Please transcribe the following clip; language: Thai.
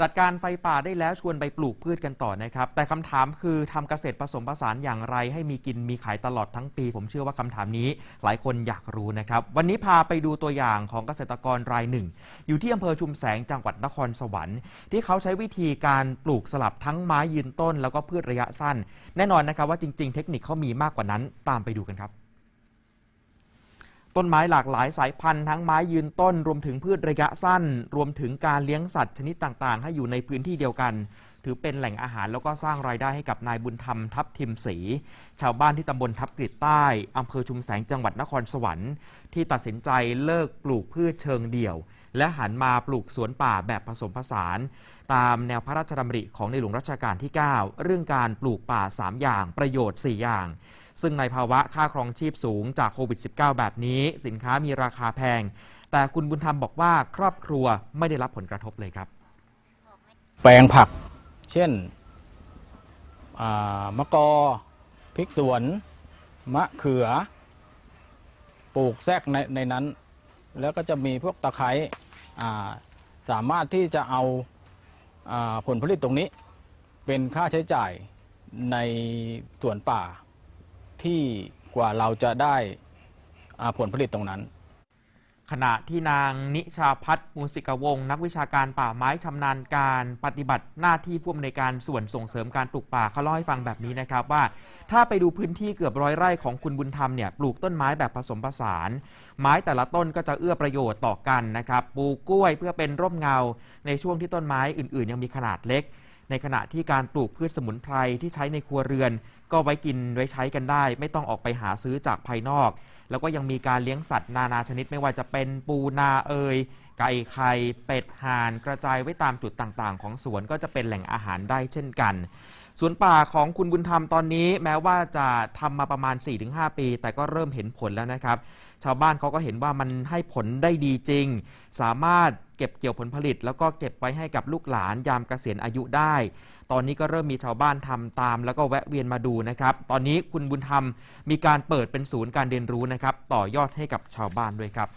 จัดการไฟป่าได้แล้ว ชวนไปปลูกพืชกันต่อนะครับ แต่คำถามคือทำเกษตรผสมผสานอย่างไร ให้มีกินมีขายตลอดทั้งปี ผมเชื่อว่าคำถามนี้ หลายคนอยากรู้นะครับ วันนี้พาไปดูตัวอย่างของเกษตรกรรายหนึ่ง อยู่ที่อำเภอชุมแสงจังหวัดนครสวรรค์ ที่เขาใช้วิธีการปลูกสลับทั้งไม้ยืนต้นแล้วก็พืชระยะสั้น แน่นอนนะครับว่าจริง ๆ เทคนิคเขามีมากกว่านั้นตามไปดูกันครับต้นไม้หลากหลายสายพันธุ์ทั้งไม้ยืนต้น รวมถึงพืชระยะสั้น รวมถึงการเลี้ยงสัตว์ชนิดต่างๆ ให้อยู่ในพื้นที่เดียวกัน ถือเป็นแหล่งอาหารแล้วก็สร้างรายได้ให้กับนายบุญธรรมทับทิมศรีชาวบ้านที่ตำบลทับกริดใต้ อำเภอชุมแสงจังหวัดนครสวรรค์ที่ตัดสินใจเลิกปลูกพืชเชิงเดี่ยว และหันมาปลูกสวนป่าแบบผสมผสาน ตามแนวพระราชดำริของในหลวงรัชกาลที่9เรื่องการปลูกป่า3อย่างประโยชน์4อย่างซึ่งในภาวะค่าครองชีพสูงจากโควิด -19 แบบนี้ สินค้ามีราคาแพง แต่คุณบุญธรรมบอกว่าครอบครัวไม่ได้รับผลกระทบเลยครับ แปลงผักเช่นมะกอพริกสวน มะเขือปลูกแทรกในในนั้น แล้วก็จะมีพวกตะไคร้สามารถที่จะเอาผลผลิตตรงนี้ เป็นค่าใช้จ่ายในสวนป่าที่กว่าเราจะได้ผลผลิตตรงนั้น ขณะที่นางนิชาพัฒน์มูสิกวงนักวิชาการป่าไม้ชำนาญการปฏิบัติหน้าที่ผู้อำนวยการส่วนส่งเสริมการปลูกป่าเขาเล่าให้ฟังแบบนี้นะครับว่า ถ้าไปดูพื้นที่เกือบร้อยไร่ของคุณบุญธรรมเนี่ยปลูกต้นไม้แบบผสมผสาน ไม้แต่ละต้นก็จะเอื้อประโยชน์ต่อกันนะครับปลูกกล้วยเพื่อเป็นร่มเงาในช่วงที่ต้นไม้อื่นๆ ยังมีขนาดเล็กในขณะที่การปลูกพืชสมุนไพรที่ใช้ในครัวเรือน ก็ไว้กินไว้ใช้กันได้ไม่ต้องออกไปหาซื้อจากภายนอกแล้วก็ยังมีการเลี้ยงสัตว์นานาชนิดไม่ว่าจะเป็นปูนาเอย ไก่ไข่เป็ดห่าน กระจายไว้ตามจุดต่างๆ ของสวนก็จะเป็นแหล่งอาหารได้เช่นกันสวนป่าของคุณบุญธรรมตอนนี้แม้ว่าจะทำมาประมาณ 4-5 ปี แต่ก็เริ่มเห็นผลแล้วนะครับ ชาวบ้านเขาก็เห็นว่ามันให้ผลได้ดีจริง สามารถเก็บเกี่ยวผลผลิต แล้วก็เก็บไว้ให้กับลูกหลานยามเกษียณอายุได้ ตอนนี้ก็เริ่มมีชาวบ้านทำตาม แล้วก็แวะเวียนมาดูนะครับตอนนี้คุณบุญธรรมมีการเปิดเป็นศูนย์การเรียนรู้ะครับต่อยอดให้กับชาวบ้านด้วยครับ